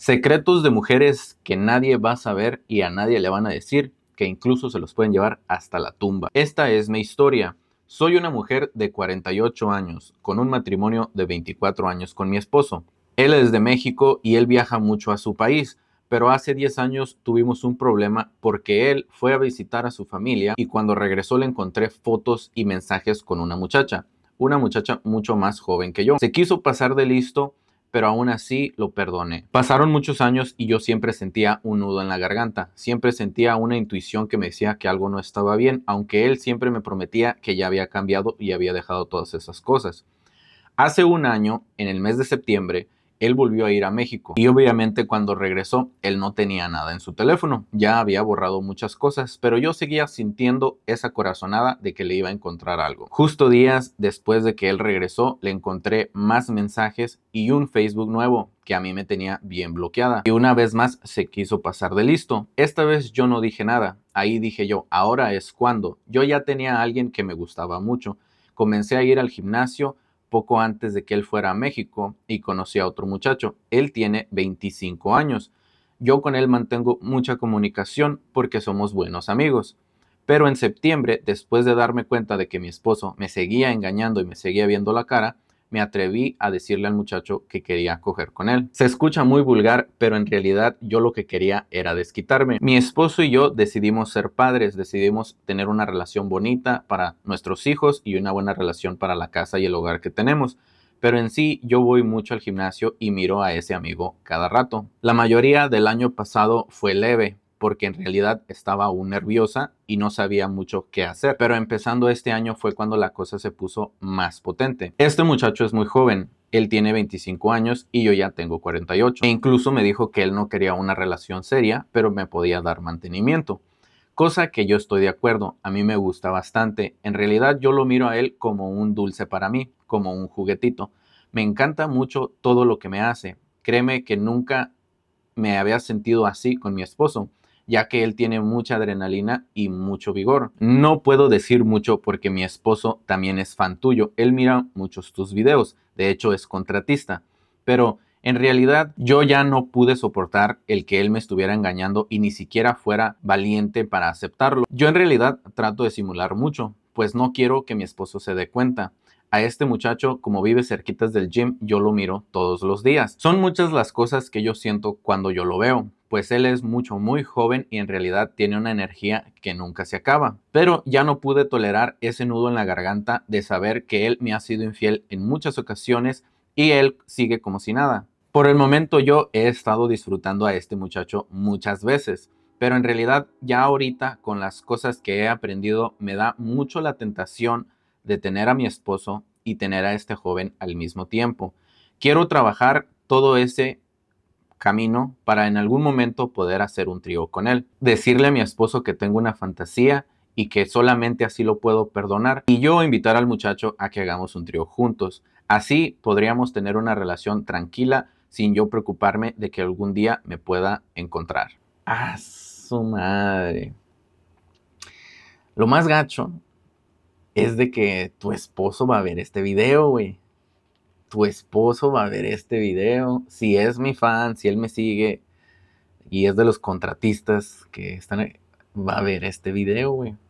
Secretos de mujeres que nadie va a saber y a nadie le van a decir, que incluso se los pueden llevar hasta la tumba. Esta es mi historia. Soy una mujer de 48 años, con un matrimonio de 24 años con mi esposo. Él es de México y él viaja mucho a su país, pero hace 10 años tuvimos un problema porque él fue a visitar a su familia y cuando regresó le encontré fotos y mensajes con una muchacha, una muchacha mucho más joven que yo. Se quiso pasar de listo pero aún así lo perdoné. Pasaron muchos años y yo siempre sentía un nudo en la garganta, siempre sentía una intuición que me decía que algo no estaba bien, aunque él siempre me prometía que ya había cambiado y había dejado todas esas cosas. Hace un año, en el mes de septiembre, él volvió a ir a México y obviamente cuando regresó él no tenía nada en su teléfono, ya había borrado muchas cosas, pero yo seguía sintiendo esa corazonada de que le iba a encontrar algo. Justo días después de que él regresó le encontré más mensajes y un Facebook nuevo que a mí me tenía bien bloqueada. Y una vez más se quiso pasar de listo. Esta vez yo no dije nada. Ahí dije yo, ahora es cuando. Yo ya tenía a alguien que me gustaba mucho. Comencé a ir al gimnasio, poco antes de que él fuera a México y conocí a otro muchacho. Él tiene 25 años. Yo con él mantengo mucha comunicación porque somos buenos amigos. Pero en septiembre, después de darme cuenta de que mi esposo me seguía engañando y me seguía viendo la cara, me atreví a decirle al muchacho que quería coger con él. Se escucha muy vulgar, pero en realidad yo lo que quería era desquitarme. Mi esposo y yo decidimos ser padres, decidimos tener una relación bonita para nuestros hijos y una buena relación para la casa y el hogar que tenemos pero en sí yo voy mucho al gimnasio y miro a ese amigo cada rato. La mayoría del año pasado fue leve, porque en realidad estaba aún nerviosa y no sabía mucho qué hacer. Pero empezando este año fue cuando la cosa se puso más potente. Este muchacho es muy joven, él tiene 25 años y yo ya tengo 48. E incluso me dijo que él no quería una relación seria, pero me podía dar mantenimiento. Cosa que yo estoy de acuerdo, a mí me gusta bastante. En realidad yo lo miro a él como un dulce para mí, como un juguetito. Me encanta mucho todo lo que me hace. Créeme que nunca me había sentido así con mi esposo ya que él tiene mucha adrenalina y mucho vigor. No puedo decir mucho porque mi esposo también es fan tuyo. Él mira muchos tus videos, de hecho es contratista, pero en realidad yo ya no pude soportar el que él me estuviera engañando y ni siquiera fuera valiente para aceptarlo. Yo en realidad trato de simular mucho, pues no quiero que mi esposo se dé cuenta a este muchacho, como vive cerquitas del gym, yo lo miro todos los días. Son muchas las cosas que yo siento cuando yo lo veo pues él es mucho muy joven y en realidad tiene una energía que nunca se acaba. Pero ya no pude tolerar ese nudo en la garganta de saber que él me ha sido infiel en muchas ocasiones y él sigue como si nada. Por el momento yo he estado disfrutando a este muchacho muchas veces, pero en realidad ya ahorita con las cosas que he aprendido me da mucho la tentación de tener a mi esposo y tener a este joven al mismo tiempo. Quiero trabajar todo ese camino para en algún momento poder hacer un trío con él. Decirle a mi esposo que tengo una fantasía y que solamente así lo puedo perdonar y yo invitar al muchacho a que hagamos un trío juntos. Así podríamos tener una relación tranquila sin yo preocuparme de que algún día me pueda encontrar. ¡Ah, su madre! Lo más gacho es de que tu esposo va a ver este video, güey. Tu esposo va a ver este video. Si es mi fan, si él me sigue y es de los contratistas que están, va a ver este video, güey.